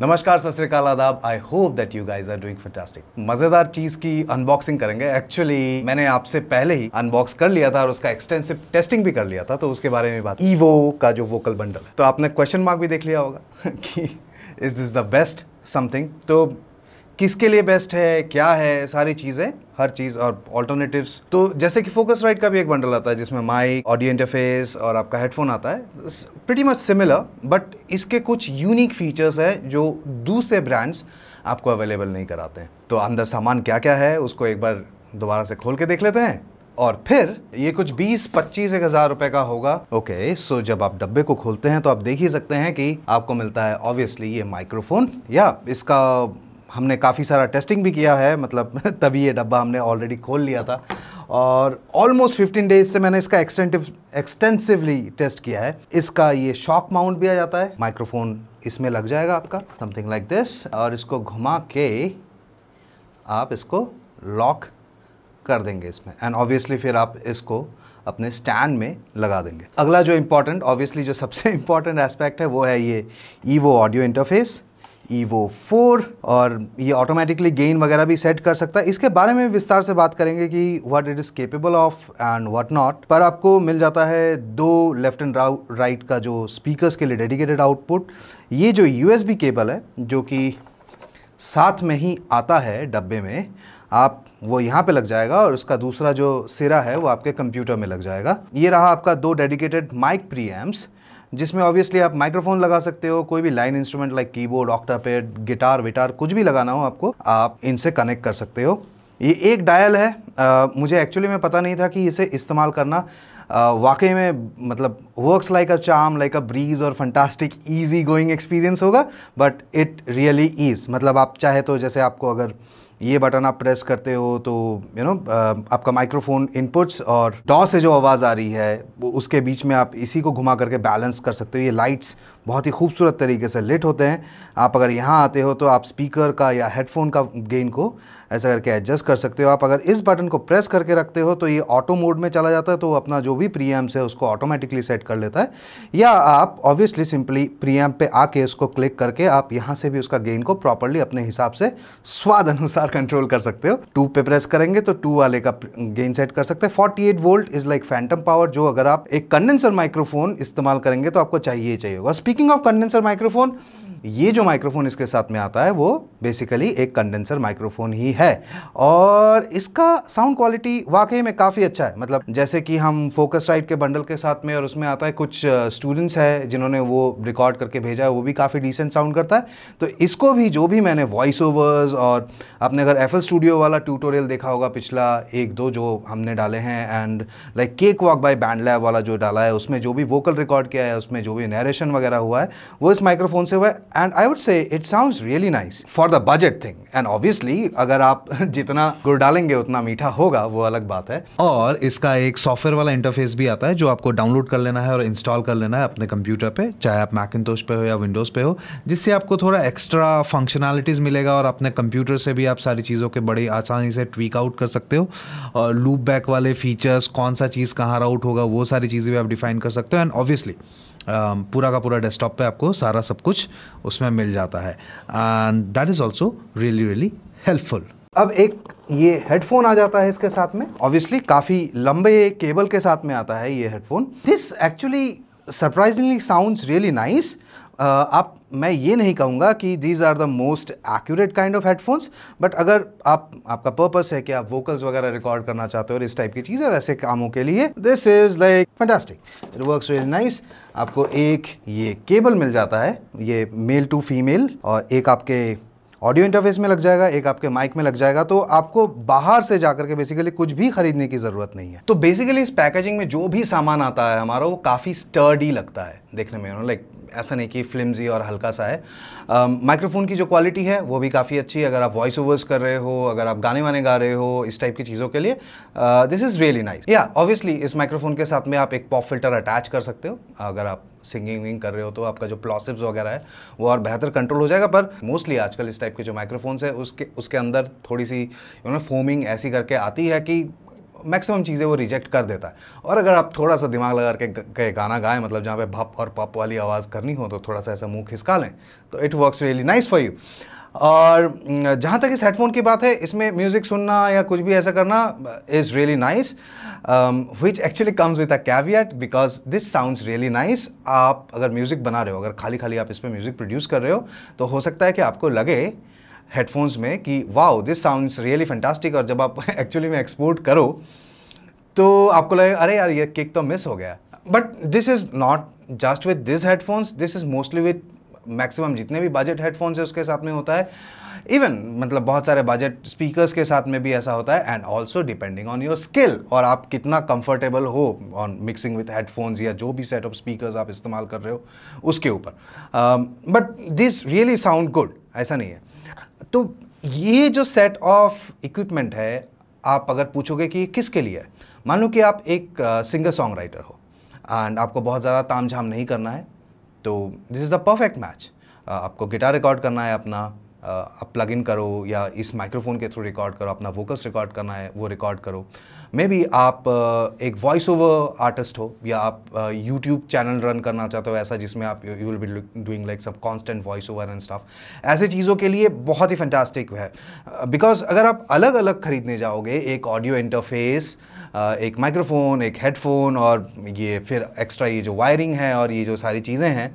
नमस्कार सत श्रीकाल आदाब I hope that you guys are doing fantastic मजेदार चीज की अनबॉक्सिंग करेंगे एक्चुअली मैंने आपसे पहले ही अनबॉक्स कर लिया था और उसका एक्सटेंसिव टेस्टिंग भी कर लिया था तो उसके बारे में बात ईवो का जो वोकल बंडल है तो आपने क्वेश्चन मार्क भी देख लिया होगा कि is this the best something तो किसके लिए बेस्ट है क्या है सारी चीज़ें हर चीज़ और ऑल्टरनेटिव्स तो जैसे कि फोकस राइट का भी एक बंडल आता है जिसमें माइक ऑडियो इंटरफेस और आपका हेडफोन आता है प्रिटी मच सिमिलर बट इसके कुछ यूनिक फीचर्स हैं जो दूसरे ब्रांड्स आपको अवेलेबल नहीं कराते हैं तो अंदर सामान क्या क्या है उसको एक बार दोबारा से खोल के देख लेते हैं और फिर ये कुछ 20 पच्चीस एक हज़ार रुपये का होगा ओके सो जब आप डब्बे को खोलते हैं तो आप देख ही सकते हैं कि आपको मिलता है ऑब्वियसली ये माइक्रोफोन या इसका हमने काफ़ी सारा टेस्टिंग भी किया है मतलब तभी ये डब्बा हमने ऑलरेडी खोल लिया था और ऑलमोस्ट 15 डेज से मैंने इसका एक्सटेंटिव एक्सटेंसिवली टेस्ट किया है इसका ये शॉक माउंट भी आ जाता है माइक्रोफोन इसमें लग जाएगा आपका समथिंग लाइक दिस और इसको घुमा के आप इसको लॉक कर देंगे इसमें एंड ऑब्वियसली फिर आप इसको अपने स्टैंड में लगा देंगे अगला जो इम्पॉर्टेंट ऑब्वियसली जो सबसे इम्पॉर्टेंट एस्पेक्ट है वो है ये Evo audio interface Evo four और ये ऑटोमेटिकली गेन वगैरह भी सेट कर सकता है इसके बारे में विस्तार से बात करेंगे कि what it is capable of and what not पर आपको मिल जाता है दो लेफ्ट एंड राइट का जो स्पीकर्स के लिए डेडिकेटेड आउटपुट ये जो यूएसबी केबल है जो कि साथ में ही आता है डब्बे में आप वो यहाँ पे लग जाएगा और उसका दूसरा जो सिरा है वो आपके कंप्यूटर में लग जाएगा ये रहा आपका दो डेडिकेटेड माइक प्रीएम्स जिसमें ऑब्वियसली आप माइक्रोफोन लगा सकते हो कोई भी line instrument like keyboard octapad guitar विटार कुछ भी लगाना हो आपको आप इनसे कनेक्ट कर सकते हो ये एक डायल है आ, मुझे एक्चुअली में पता नहीं था कि इसे इस्तेमाल करना वाकई में मतलब works like a charm like a breeze और फंटास्टिक ईजी गोइंग एक्सपीरियंस होगा बट इट रियली इज़ मतलब आप चाहे तो जैसे आपको अगर ये बटन आप प्रेस करते हो तो यू you नो know, आपका माइक्रोफोन इनपुट्स और डॉ से जो आवाज़ आ रही है उसके बीच में आप इसी को घुमा करके बैलेंस कर सकते हो ये लाइट्स बहुत ही खूबसूरत तरीके से लिट होते हैं आप अगर यहाँ आते हो तो आप स्पीकर का या हेडफोन का गेन को ऐसा करके एडजस्ट कर सकते हो आप अगर इस बटन को प्रेस करके रखते हो तो ये ऑटो मोड में चला जाता है तो अपना जो भी प्रीएम्स है उसको ऑटोमेटिकली सेट कर लेता है या आप ऑब्वियसली सिंपली प्रीएम पे आके उसको क्लिक करके आप यहाँ से भी उसका गेन को प्रॉपरली अपने हिसाब से स्वाद अनुसार बार कंट्रोल कर सकते हो टू पे प्रेस करेंगे तो टू वाले का गेन सेट कर सकते हैं forty eight volt is like phantom power जो अगर आप एक कंडेंसर माइक्रोफोन इस्तेमाल करेंगे तो आपको चाहिए चाहिए होगा स्पीकिंग ऑफ कंडेंसर माइक्रोफोन ये जो माइक्रोफोन इसके साथ में आता है वो बेसिकली एक कंडेंसर माइक्रोफोन ही है और इसका साउंड क्वालिटी वाकई में काफ़ी अच्छा है मतलब जैसे कि हम फोकस राइट के बंडल के साथ में और उसमें आता है कुछ स्टूडेंट्स है जिन्होंने वो रिकॉर्ड करके भेजा है वो भी काफ़ी डिसेंट साउंड करता है तो इसको भी जो भी मैंने वॉइस ओवर्स और अपने आपने अगर एफ स्टूडियो वाला ट्यूटोरियल देखा होगा पिछला एक दो जो हमने डाले हैं and like Cakewalk by BandLab वाला जो डाला है उसमें जो भी वोकल रिकॉर्ड किया है उसमें जो भी नरेशन वगैरह हुआ है वो इस माइक्रोफोन से हुआ है and I would say it sound really nice for the budget thing and obviously अगर आप जितना गुड़ डालेंगे उतना मीठा होगा वो अलग बात है और इसका एक सॉफ्टवेयर वाला इंटरफेस भी आता है जो आपको डाउनलोड कर लेना है और इंस्टॉल कर लेना है अपने कंप्यूटर पे चाहे आप मैकिनतोश पे हो या विंडोज़ पे हो जिससे आपको थोड़ा एक्स्ट्रा फंक्शनैलिटीज़ मिलेगा और अपने कंप्यूटर से भी आप सारी चीज़ों के बड़े आसानी से ट्वीक आउट कर सकते हो और लूप बैक वाले फीचर्स कौन सा चीज़ कहाँ राउट होगा वो सारी चीज़ें भी आप डिफाइन कर सकते हो एंड ऑब्वियसली um, पूरा का पूरा डेस्कटॉप पे आपको सारा सब कुछ उसमें मिल जाता है and that is also really really helpful अब एक ये हेडफोन आ जाता है इसके साथ में ऑब्वियसली काफ़ी लंबे केबल के साथ में आता है ये headphone this actually surprisingly sounds really nice आप मैं ये नहीं कहूँगा कि these are the most accurate kind of headphones but अगर आप आपका पर्पस है कि आप वोकल्स वगैरह रिकॉर्ड करना चाहते हो और इस टाइप की चीज़ें वैसे कामों के लिए this is like fantastic it works very nice आपको एक ये केबल मिल जाता है ये मेल टू फीमेल और एक आपके ऑडियो इंटरफेस में लग जाएगा एक आपके माइक में लग जाएगा तो आपको बाहर से जाकर के बेसिकली कुछ भी खरीदने की ज़रूरत नहीं है तो बेसिकली इस पैकेजिंग में जो भी सामान आता है हमारा वो काफ़ी स्टर्डी लगता है देखने में लाइक ऐसा नहीं कि फिल्मजी और हल्का सा है माइक्रोफोन की जो क्वालिटी है वो भी काफ़ी अच्छी है अगर आप वॉइस ओवर्स कर रहे हो अगर आप गाने वाने गा रहे हो इस टाइप की चीज़ों के लिए दिस इज़ रियली नाइस या ऑब्वियसली इस माइक्रोफोन के साथ में आप एक पॉप फिल्टर अटैच कर सकते हो अगर आप सिंगिंग विंग कर रहे हो तो आपका जो प्लॉसिप्स वगैरह है वो और बेहतर कंट्रोल हो जाएगा पर मोस्टली आजकल इस टाइप के जो माइक्रोफोन्स है उसके उसके अंदर थोड़ी सी यू नो फोमिंग ऐसी करके आती है कि मैक्सिमम चीज़ें वो रिजेक्ट कर देता है और अगर आप थोड़ा सा दिमाग लगा के, कहे गाना गाएं मतलब जहाँ पे भप और पप वाली आवाज़ करनी हो तो थोड़ा सा ऐसा मुँह खिसका लें तो it works really nice for you और जहाँ तक इस हेडफोन की बात है इसमें म्यूज़िक सुनना या कुछ भी ऐसा करना is really nice which actually comes with a caveat because this sounds really nice आप अगर म्यूज़िक बना रहे हो अगर खाली खाली आप इस पर म्यूज़िक प्रोड्यूस कर रहे हो तो हो सकता है कि आपको लगे हेडफोन्स में कि wow this sounds really fantastic और जब आप एक्चुअली में एक्सपोर्ट करो तो आपको लगेगा अरे यार ये केक तो मिस हो गया but this is not just with this headphones this is mostly with maximum जितने भी बजट हेडफोन्स है उसके साथ में होता है इवन मतलब बहुत सारे बजट स्पीकर्स के साथ में भी ऐसा होता है and also depending on your skill और आप कितना कंफर्टेबल हो ऑन मिक्सिंग विथ हेडफोन्स या जो भी सेट ऑफ स्पीकर्स आप इस्तेमाल कर रहे हो उसके ऊपर but this really sound good ऐसा नहीं है तो ये जो सेट ऑफ इक्विपमेंट है आप अगर पूछोगे कि किसके लिए है मान लो कि आप एक सिंगर सॉन्ग राइटर हो एंड आपको बहुत ज़्यादा ताम झाम नहीं करना है तो this is the perfect match आपको गिटार रिकॉर्ड करना है अपना आप प्लग इन करो या इस माइक्रोफोन के थ्रू रिकॉर्ड करो अपना वोकल्स रिकॉर्ड करना है वो रिकॉर्ड करो मे बी आप एक वॉइस ओवर आर्टिस्ट हो या आप यूट्यूब चैनल रन करना चाहते हो ऐसा जिसमें आप you will be doing like सब constant voice over and stuff ऐसे चीज़ों के लिए बहुत ही फैंटास्टिक है बिकॉज अगर आप अलग अलग खरीदने जाओगे एक ऑडियो इंटरफेस एक माइक्रोफोन एक हेडफोन और ये फिर एक्स्ट्रा ये जो वायरिंग है और ये जो सारी चीज़ें हैं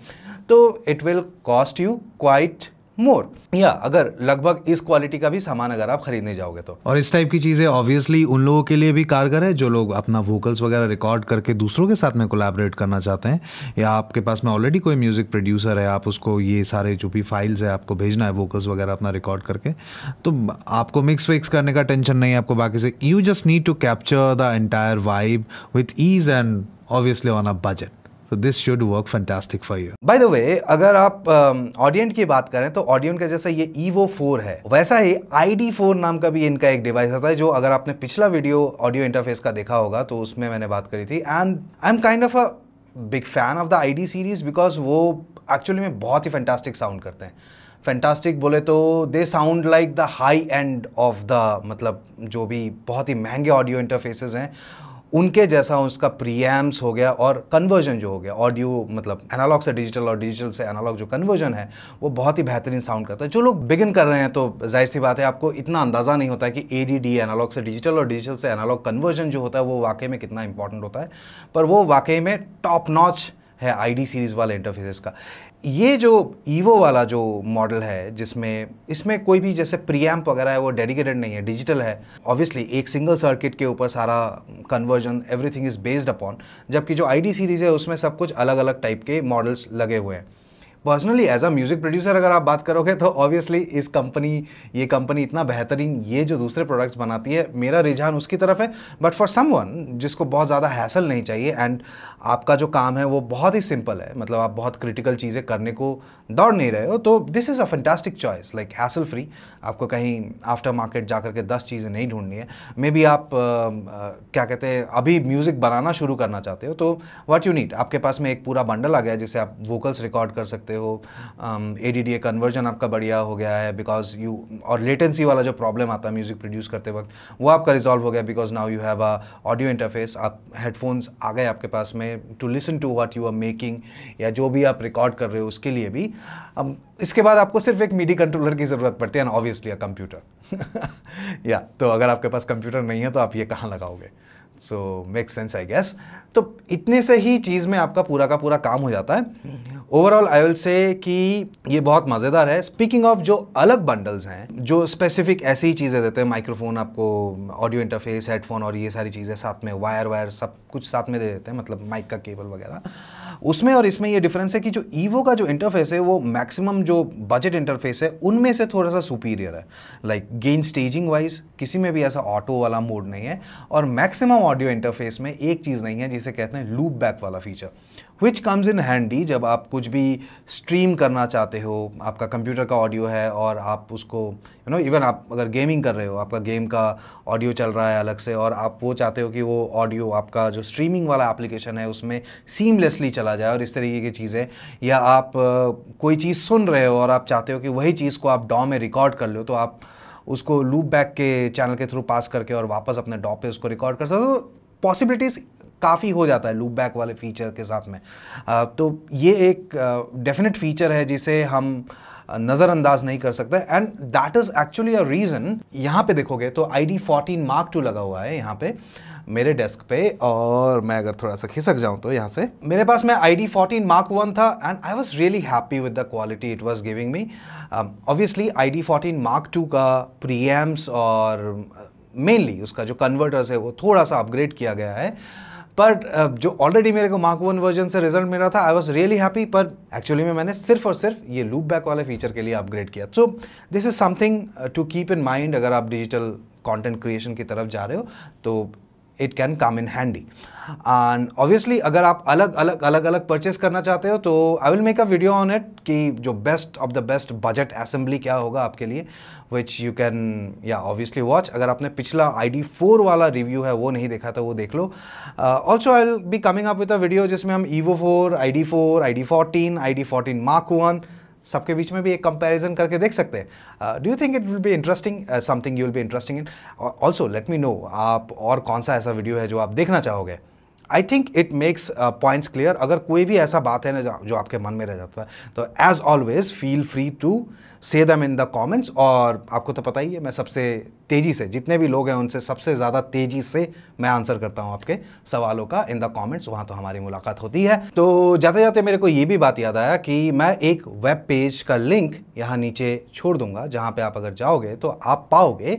तो it will cost you quite more या अगर लगभग इस क्वालिटी का भी सामान अगर आप खरीदने जाओगे तो और इस टाइप की चीज़ें ऑब्वियसली उन लोगों के लिए भी कारगर है जो लोग अपना वोकल्स वगैरह रिकॉर्ड करके दूसरों के साथ में कोलैबोरेट करना चाहते हैं या आपके पास में ऑलरेडी कोई म्यूज़िक प्रोड्यूसर है आप उसको ये सारे जो भी फाइल्स है आपको भेजना है वोकल्स वगैरह अपना रिकॉर्ड करके तो आपको मिक्स विक्स करने का टेंशन नहीं है आपको बाकी से you just need to capture the entire vibe with ease and obviously on a budget so this should work fantastic for you by the way अगर आप ऑडियंट um, uh, की बात करें तो ऑडियंट का जैसा ये ईवो फोर है वैसा ही आई डी फोर नाम का भी इनका एक डिवाइस आता है जो अगर आपने पिछला वीडियो ऑडियो इंटरफेस का देखा होगा तो उसमें मैंने बात करी थी and I am kind of a big fan of the I D series because वो एक्चुअली में बहुत ही फैंटास्टिक साउंड करते हैं फैंटास्टिक बोले तो they sound like the high end of the मतलब जो भी बहुत ही महंगे ऑडियो इंटरफेसेस हैं उनके जैसा उसका प्रीएम्स हो गया और कन्वर्जन जो हो गया ऑडियो मतलब एनालॉग से डिजिटल और डिजिटल से एनालॉग जो कन्वर्जन है वो बहुत ही बेहतरीन साउंड करता है जो लोग बिगिन कर रहे हैं तो जाहिर सी बात है आपको इतना अंदाज़ा नहीं होता है कि ए डी डी एनालॉग से डिजिटल और डिजिटल से एनालॉग कन्वर्जन जो होता है वो वाकई में कितना इंपॉर्टेंट होता है पर वो वाकई में टॉप नॉच है डी सीरीज़ वाले इंटरफेसेस का ये जो ईवो वाला जो मॉडल है जिसमें इसमें कोई भी जैसे प्रीएम्प वगैरह है वो डेडिकेटेड नहीं है डिजिटल है ऑब्वियसली एक सिंगल सर्किट के ऊपर सारा conversion everything is based upon जबकि जो आईडी सीरीज़ है उसमें सब कुछ अलग अलग टाइप के मॉडल्स लगे हुए हैं personally as a music producer अगर आप बात करोगे तो ऑब्वियसली इस कंपनी ये कंपनी इतना बेहतरीन ये जो दूसरे प्रोडक्ट्स बनाती है मेरा रिझान उसकी तरफ है बट फॉर सम वन जिसको बहुत ज़्यादा हैसल नहीं चाहिए एंड आपका जो काम है वो बहुत ही सिंपल है मतलब आप बहुत क्रिटिकल चीज़ें करने को दौड़ नहीं रहे हो तो this is a fantastic choice like hassle free आपको कहीं आफ्टर मार्केट जा करके दस चीज़ें नहीं ढूंढनी है मे बी आप आ, आ, क्या कहते हैं अभी म्यूज़िक बनाना शुरू करना चाहते हो तो वट यू नीड आपके पास में एक पूरा बंडल आ गया जिसे आप वोकल्स रिकॉर्ड कर सकते सकते हो A D D A conversion आपका बढ़िया हो गया है बिकॉज यू और लेटेंसी वाला जो प्रॉब्लम आता है म्यूज़िक प्रोड्यूस करते वक्त वो आपका रिजॉल्व हो गया because now you have a audio interface आप हेडफोन्स आ गए आपके पास में to listen to what you are making या जो भी आप रिकॉर्ड कर रहे हो उसके लिए भी अब इसके बाद आपको सिर्फ एक मीडी कंट्रोलर की ज़रूरत पड़ती है एंड ऑब्वियसली अ कंप्यूटर या तो अगर आपके पास कंप्यूटर नहीं है तो आप ये कहाँ लगाओगे so make sense I guess तो इतने से ही चीज़ में आपका पूरा का पूरा काम हो जाता है ओवरऑल आई विल से कि ये बहुत मज़ेदार है स्पीकिंग ऑफ जो अलग बंडल्स हैं जो स्पेसिफिक ऐसी ही चीज़ें देते हैं माइक्रोफोन आपको ऑडियो इंटरफेस हेडफोन और ये सारी चीज़ें साथ में वायर वायर सब कुछ साथ में दे देते हैं मतलब माइक का केबल वगैरह उसमें और इसमें ये डिफरेंस है कि जो ईवो का जो इंटरफेस है वो मैक्सिमम जो बजट इंटरफेस है उनमें से थोड़ा सा सुपीरियर है लाइक गेन स्टेजिंग वाइज किसी में भी ऐसा ऑटो वाला मोड नहीं है और मैक्सिमम ऑडियो इंटरफेस में एक चीज़ नहीं है जिसे कहते हैं लूप बैक वाला feature which comes in handy जब आप कुछ भी स्ट्रीम करना चाहते हो आपका कंप्यूटर का ऑडियो है और आप उसको यू नो इवन आप अगर गेमिंग कर रहे हो आपका गेम का ऑडियो चल रहा है अलग से और आप वो चाहते हो कि वो ऑडियो आपका जो स्ट्रीमिंग वाला एप्लीकेशन है उसमें सीमलेसली चला जाए और इस तरीके की चीज़ें या आप कोई चीज़ सुन रहे हो और आप चाहते हो कि वही चीज़ को आप डॉ में रिकॉर्ड कर लो तो आप उसको लूप बैक के चैनल के थ्रू पास करके और वापस अपने डॉ पे उसको रिकॉर्ड कर सकते हो तो पॉसिबिलिटीज़ काफ़ी हो जाता है लूप बैक वाले फीचर के साथ में तो ये एक डेफिनेट फीचर है जिसे हम नज़रअंदाज नहीं कर सकते and that is actually a reason यहाँ पे देखोगे तो I D fourteen mark two लगा हुआ है यहाँ पे मेरे डेस्क पे और मैं अगर थोड़ा सा खिसक जाऊँ तो यहाँ से मेरे पास मैं I D fourteen mark one था and I was really happy with the quality it was giving me obviously I D fourteen mark two का प्रीएम्स और मेनली उसका जो कन्वर्टर्स है वो थोड़ा सा अपग्रेड किया गया है बट जो ऑलरेडी मेरे को मार्क वन वर्जन से रिजल्ट मिला था आई वॉज रियली हैप्पी पर एक्चुअली में मैंने सिर्फ और सिर्फ ये लूप बैक वाले फीचर के लिए अपग्रेड किया so this is something to keep in mind अगर आप डिजिटल कंटेंट क्रिएशन की तरफ जा रहे हो तो it can come in handy and obviously अगर आप अलग अलग अलग अलग परचेस करना चाहते हो तो I will make a video on it कि जो best of the best budget assembly क्या होगा आपके लिए विच यू कैन या ऑब्वियसली वॉच अगर आपने पिछला आई डी फोर वाला रिव्यू है वो नहीं देखा था तो वो देख लो also I will be coming up with a video जिसमें हम Evo four I D four I D fourteen I D fourteen mark one सबके बीच में भी एक कंपैरिजन करके देख सकते हैं do you think it will be interesting something you will be interesting in also let me know आप और कौन सा ऐसा वीडियो है जो आप देखना चाहोगे I think it makes points clear अगर कोई भी ऐसा बात है ना जो आपके मन में रह जाता है तो as always feel free to say them in the comments और आपको तो पता ही है मैं सबसे तेज़ी से जितने भी लोग हैं उनसे सबसे ज़्यादा तेज़ी से मैं आंसर करता हूँ आपके सवालों का इन द कॉमेंट्स वहाँ तो हमारी मुलाकात होती है तो जाते जाते मेरे को ये भी बात याद आया कि मैं एक वेब पेज का लिंक यहाँ नीचे छोड़ दूंगा जहाँ पर आप अगर जाओगे तो आप पाओगे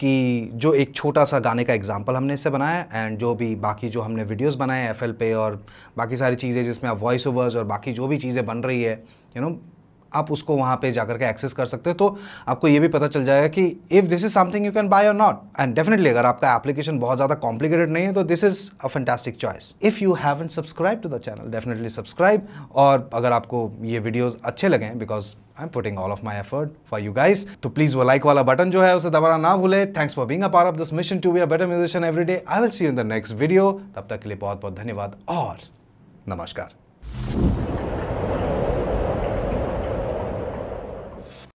कि जो एक छोटा सा गाने का एग्जाम्पल हमने इससे बनाया एंड जो भी बाकी जो हमने वीडियोस बनाए एफ पे और बाकी सारी चीज़ें जिसमें आप वॉइस ओवर्स और बाकी जो भी चीज़ें बन रही है यू you नो know, आप उसको वहाँ पे जाकर के एक्सेस कर सकते हो तो आपको ये भी पता चल जाएगा कि if this is something you can buy और नॉट एंड डेफिनेटली अगर आपका एप्लीकेशन बहुत ज़्यादा कॉम्प्लिकेटेड नहीं है तो this is a fantastic choice if you haven't subscribe to the channel definitely subscribe और अगर आपको ये वीडियोज़ अच्छे लगे because I am putting all of my effort for you guys तो प्लीज़ वो लाइक वाला बटन जो है उसे दबाना ना भूले thanks for being a part of this mission to be a better every day I will see in the next video तब तक के लिए बहुत बहुत धन्यवाद और नमस्कार